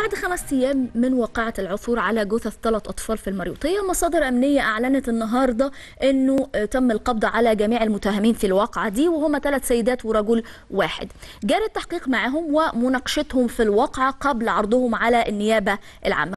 بعد خمس أيام من وقعة العثور على جثث ثلاث أطفال في المريوطية مصادر أمنية أعلنت النهاردة أنه تم القبض على جميع المتهمين في الواقعة دي وهم ثلاث سيدات ورجل واحد جرى التحقيق معهم ومناقشتهم في الواقعة قبل عرضهم على النيابة العامة